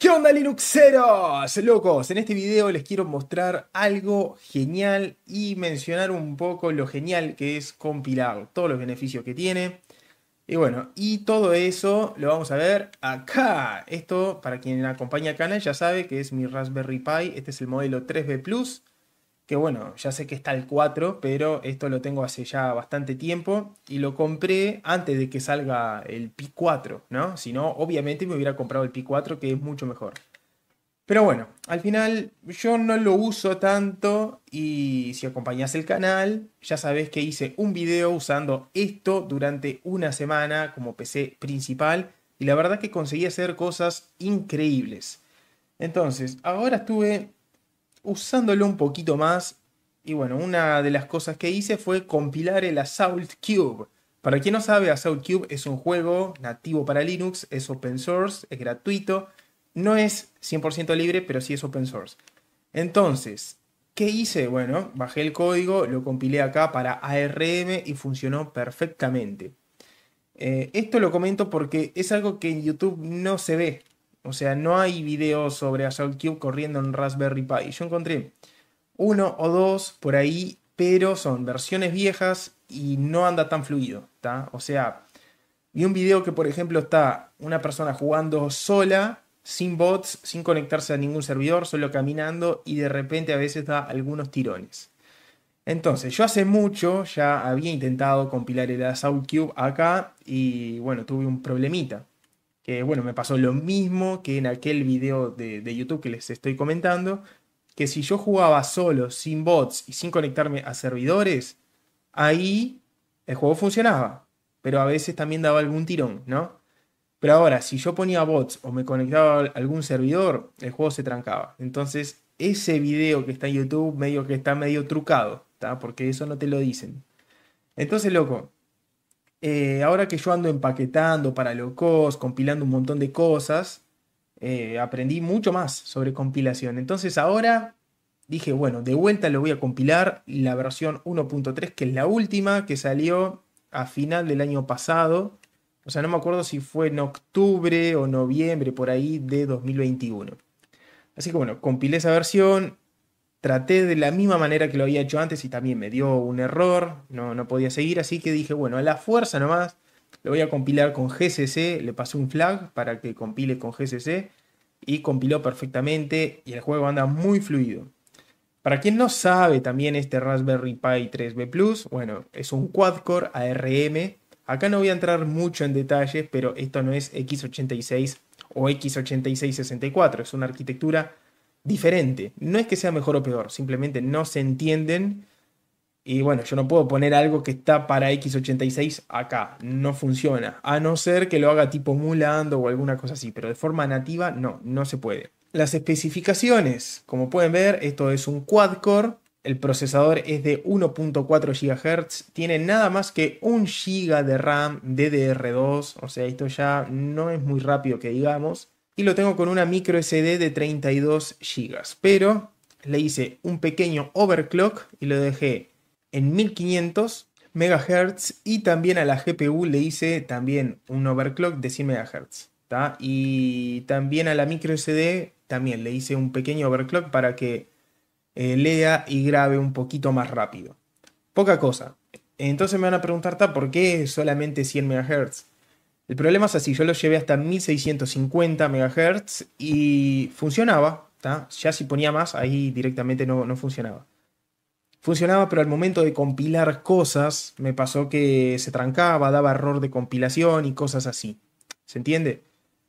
¿Qué onda Linuxeros? Locos, en este video les quiero mostrar algo genial y mencionar un poco lo genial que es compilar, todos los beneficios que tiene. Y bueno, y todo eso lo vamos a ver acá. Esto, para quien acompaña al canal, ya sabe que es mi Raspberry Pi. Este es el modelo 3B Plus que bueno, ya sé que está el 4, pero esto lo tengo hace ya bastante tiempo y lo compré antes de que salga el Pi 4, ¿no? Si no, obviamente me hubiera comprado el Pi 4 que es mucho mejor. Pero bueno, al final yo no lo uso tanto y si acompañas el canal, ya sabés que hice un video usando esto durante una semana como PC principal y la verdad que conseguí hacer cosas increíbles. Entonces, ahora estuve usándolo un poquito más. Y bueno, una de las cosas que hice fue compilar el Assault Cube. Para quien no sabe, Assault Cube es un juego nativo para Linux, es open source, es gratuito, no es 100% libre, pero sí es open source. Entonces, ¿qué hice? Bueno, bajé el código, lo compilé acá para ARM y funcionó perfectamente. Eh, esto lo comento porque es algo que en YouTube no se ve. O sea, no hay videos sobre Assault Cube corriendo en Raspberry Pi. Yo encontré uno o dos por ahí, pero son versiones viejas y no anda tan fluido. O sea, vi un video que, por ejemplo, está una persona jugando sola, sin bots, sin conectarse a ningún servidor, solo caminando y de repente a veces da algunos tirones. Entonces, yo hace mucho ya había intentado compilar el Assault Cube acá y bueno, tuve un problemita que bueno, me pasó lo mismo que en aquel video de, YouTube que les estoy comentando, que si yo jugaba solo, sin bots y sin conectarme a servidores, ahí el juego funcionaba, pero a veces también daba algún tirón, ¿no? Pero ahora, si yo ponía bots o me conectaba a algún servidor, el juego se trancaba. Entonces, ese video que está en YouTube medio que está medio trucado, está porque eso no te lo dicen. Entonces, loco, eh, ahora que yo ando empaquetando para locos, compilando un montón de cosas, eh, aprendí mucho más sobre compilación. Entonces ahora dije, bueno, de vuelta lo voy a compilar la versión 1.3, que es la última, que salió a final del año pasado. O sea, no me acuerdo si fue en octubre o noviembre, por ahí, de 2021. Así que bueno, compilé esa versión, traté de la misma manera que lo había hecho antes y también me dio un error, no, no podía seguir, así que dije, bueno, a la fuerza nomás, lo voy a compilar con GCC, le pasé un flag para que compile con GCC y compiló perfectamente y el juego anda muy fluido. Para quien no sabe también este Raspberry Pi 3B Plus, bueno, es un quad-core ARM. Acá no voy a entrar mucho en detalles, pero esto no es x86 o x8664, es una arquitectura diferente. No es que sea mejor o peor, simplemente no se entienden. Y bueno, yo no puedo poner algo que está para X86 acá, no funciona. A no ser que lo haga tipo mulando o alguna cosa así, pero de forma nativa no, no se puede. Las especificaciones, como pueden ver, esto es un quad-core, el procesador es de 1.4 GHz, tiene nada más que 1 GB de RAM DDR2, o sea, esto ya no es muy rápido que digamos y lo tengo con una micro SD de 32 GB. Pero le hice un pequeño overclock y lo dejé en 1500 MHz y también a la GPU le hice también un overclock de 100 MHz. Y también a la micro SD también le hice un pequeño overclock para que eh, lea y grabe un poquito más rápido. Poca cosa. Entonces me van a preguntar, ¿por qué solamente 100 MHz? El problema es así, yo lo llevé hasta 1650 MHz y funcionaba, ya si ponía más ahí directamente no, no funcionaba. Funcionaba, pero al momento de compilar cosas me pasó que se trancaba, daba error de compilación y cosas así. ¿Se entiende?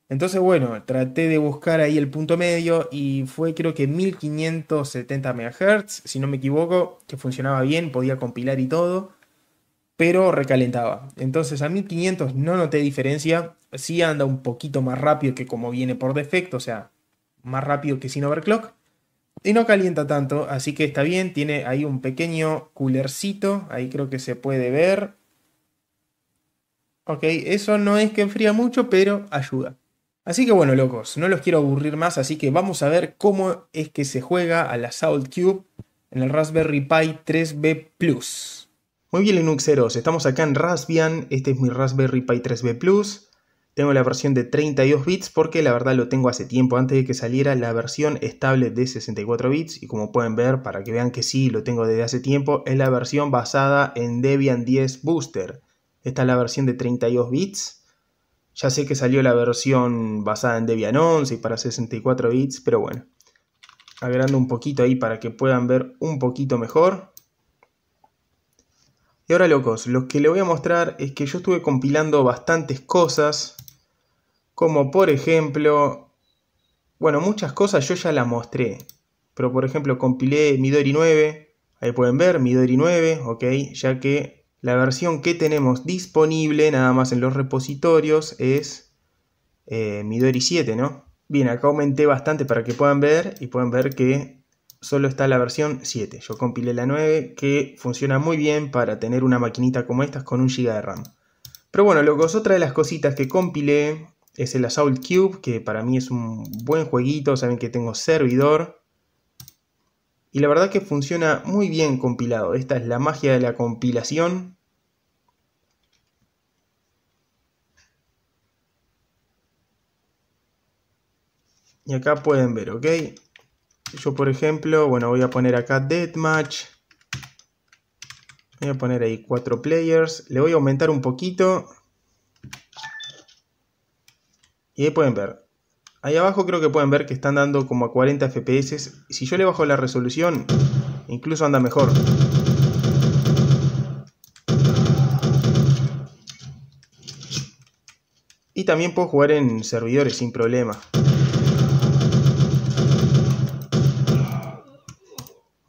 Entonces, bueno, traté de buscar ahí el punto medio y fue creo que 1570 MHz, si no me equivoco, que funcionaba bien, podía compilar y todo pero recalentaba. Entonces a 1500 no noté diferencia, sí anda un poquito más rápido que como viene por defecto, o sea, más rápido que sin overclock. Y no calienta tanto, así que está bien, tiene ahí un pequeño coolercito, ahí creo que se puede ver. Ok, eso no es que enfría mucho, pero ayuda. Así que bueno, locos, no los quiero aburrir más, así que vamos a ver cómo es que se juega a la Salt Cube en el Raspberry Pi 3B Plus. Muy bien Linuxeros, estamos acá en Raspbian, este es mi Raspberry Pi 3B Plus. Tengo la versión de 32 bits porque la verdad lo tengo hace tiempo, antes de que saliera la versión estable de 64 bits. Y como pueden ver, para que vean que sí, lo tengo desde hace tiempo, es la versión basada en Debian 10 Booster. Esta es la versión de 32 bits. Ya sé que salió la versión basada en Debian 11 para 64 bits, pero bueno. Agrando un poquito ahí para que puedan ver un poquito mejor. Y ahora locos, lo que le voy a mostrar es que yo estuve compilando bastantes cosas, como por ejemplo, bueno, muchas cosas yo ya las mostré, pero por ejemplo compilé Midori 9, ahí pueden ver Midori 9, ok, ya que la versión que tenemos disponible nada más en los repositorios es eh, Midori 7, ¿no? Bien, acá aumenté bastante para que puedan ver y pueden ver que solo está la versión 7. Yo compilé la 9 que funciona muy bien para tener una maquinita como estas con un GB de RAM. Pero bueno, luego otra de las cositas que compilé es el Assault Cube, que para mí es un buen jueguito, saben que tengo servidor. Y la verdad que funciona muy bien compilado, esta es la magia de la compilación. Y acá pueden ver, ¿ok? Yo, por ejemplo, bueno, voy a poner acá Deathmatch. Voy a poner ahí 4 players. Le voy a aumentar un poquito. Y ahí pueden ver. Ahí abajo creo que pueden ver que están dando como a 40 FPS. Si yo le bajo la resolución, incluso anda mejor. Y también puedo jugar en servidores sin problema.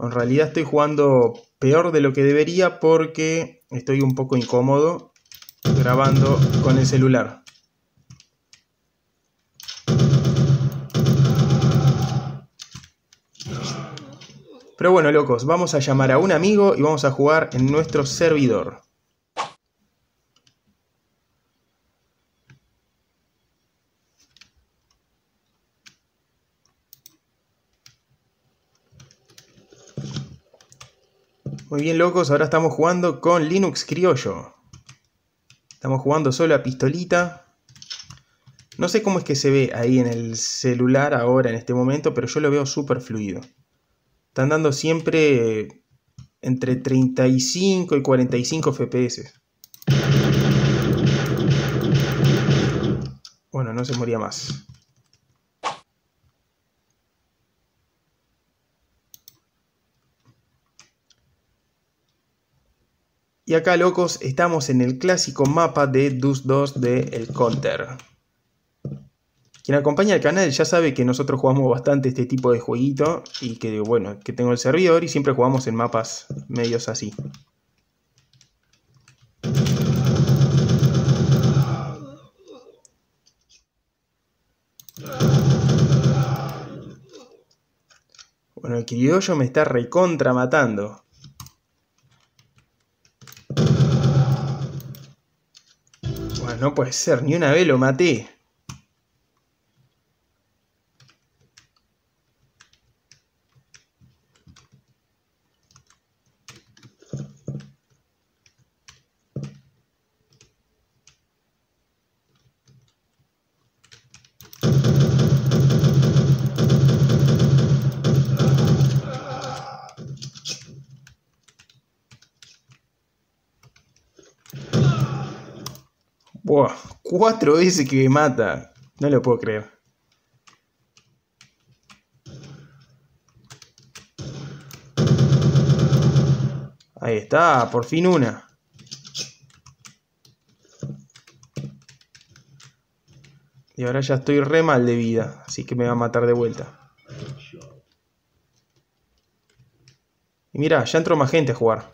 En realidad estoy jugando peor de lo que debería porque estoy un poco incómodo grabando con el celular. Pero bueno, locos, vamos a llamar a un amigo y vamos a jugar en nuestro servidor. Muy bien locos, ahora estamos jugando con Linux Criollo. Estamos jugando solo a pistolita. No sé cómo es que se ve ahí en el celular ahora en este momento, pero yo lo veo súper fluido. Están dando siempre eh, entre 35 y 45 FPS. Bueno, no se moría más. Y acá, locos, estamos en el clásico mapa de Dus 2 de El Counter. Quien acompaña el canal ya sabe que nosotros jugamos bastante este tipo de jueguito y que, bueno, que tengo el servidor y siempre jugamos en mapas medios así. Bueno, el criollo me está recontra matando. no puede ser, ni una vez lo maté. 4 cuatro veces que me mata. No lo puedo creer. Ahí está, por fin una. Y ahora ya estoy re mal de vida, así que me va a matar de vuelta. Y mira, ya entró más gente a jugar.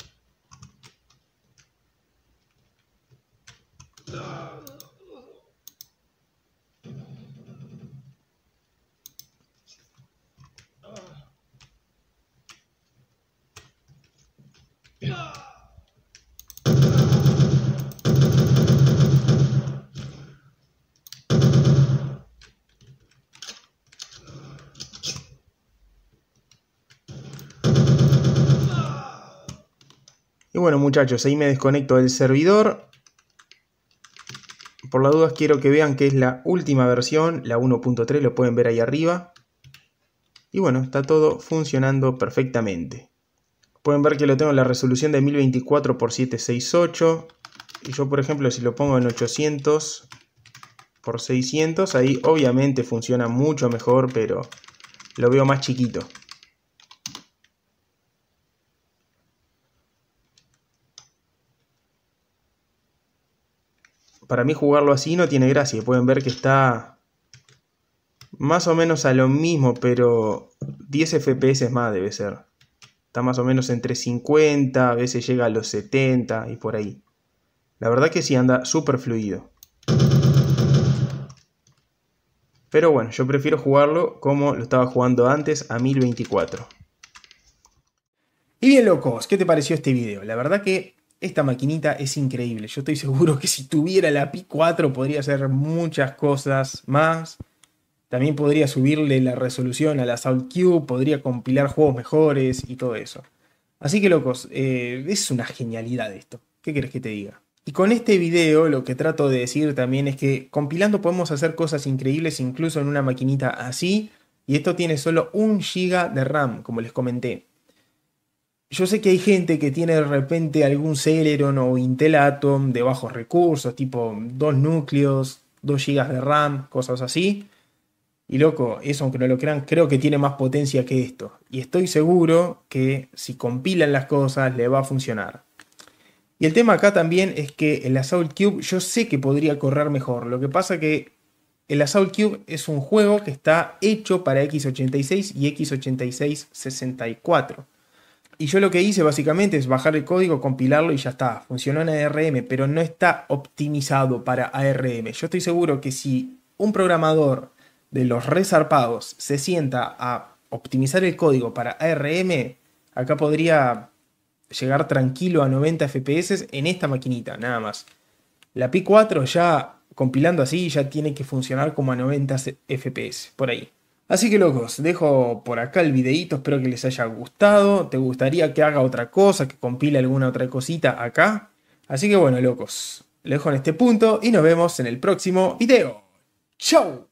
bueno muchachos, ahí me desconecto del servidor. Por las dudas quiero que vean que es la última versión, la 1.3, lo pueden ver ahí arriba. Y bueno, está todo funcionando perfectamente. Pueden ver que lo tengo en la resolución de 1024 x 768. Y yo por ejemplo si lo pongo en 800 por 600, ahí obviamente funciona mucho mejor, pero lo veo más chiquito. para mí jugarlo así no tiene gracia. Pueden ver que está más o menos a lo mismo, pero 10 FPS más debe ser. Está más o menos entre 50, a veces llega a los 70 y por ahí. La verdad que sí anda súper fluido. Pero bueno, yo prefiero jugarlo como lo estaba jugando antes a 1024. Y bien locos, ¿qué te pareció este video? La verdad que esta maquinita es increíble. Yo estoy seguro que si tuviera la Pi 4 podría hacer muchas cosas más. También podría subirle la resolución a la SoundCube, podría compilar juegos mejores y todo eso. Así que locos, eh, es una genialidad esto. ¿Qué querés que te diga? Y con este video lo que trato de decir también es que compilando podemos hacer cosas increíbles incluso en una maquinita así. Y esto tiene solo un GB de RAM, como les comenté. Yo sé que hay gente que tiene de repente algún Celeron o Intel Atom de bajos recursos, tipo dos núcleos, 2 GB de RAM, cosas así. Y loco, eso aunque no lo crean, creo que tiene más potencia que esto. Y estoy seguro que si compilan las cosas le va a funcionar. Y el tema acá también es que el Assault Cube yo sé que podría correr mejor. Lo que pasa que el Assault Cube es un juego que está hecho para x86 y x86 64. Y yo lo que hice básicamente es bajar el código, compilarlo y ya está. Funcionó en ARM, pero no está optimizado para ARM. Yo estoy seguro que si un programador de los resarpados se sienta a optimizar el código para ARM, acá podría llegar tranquilo a 90 FPS en esta maquinita, nada más. La P4 ya compilando así ya tiene que funcionar como a 90 FPS, por ahí. Así que locos, dejo por acá el videito, espero que les haya gustado. ¿Te gustaría que haga otra cosa, que compile alguna otra cosita acá? Así que bueno, locos, lo dejo en este punto y nos vemos en el próximo video. ¡Chau!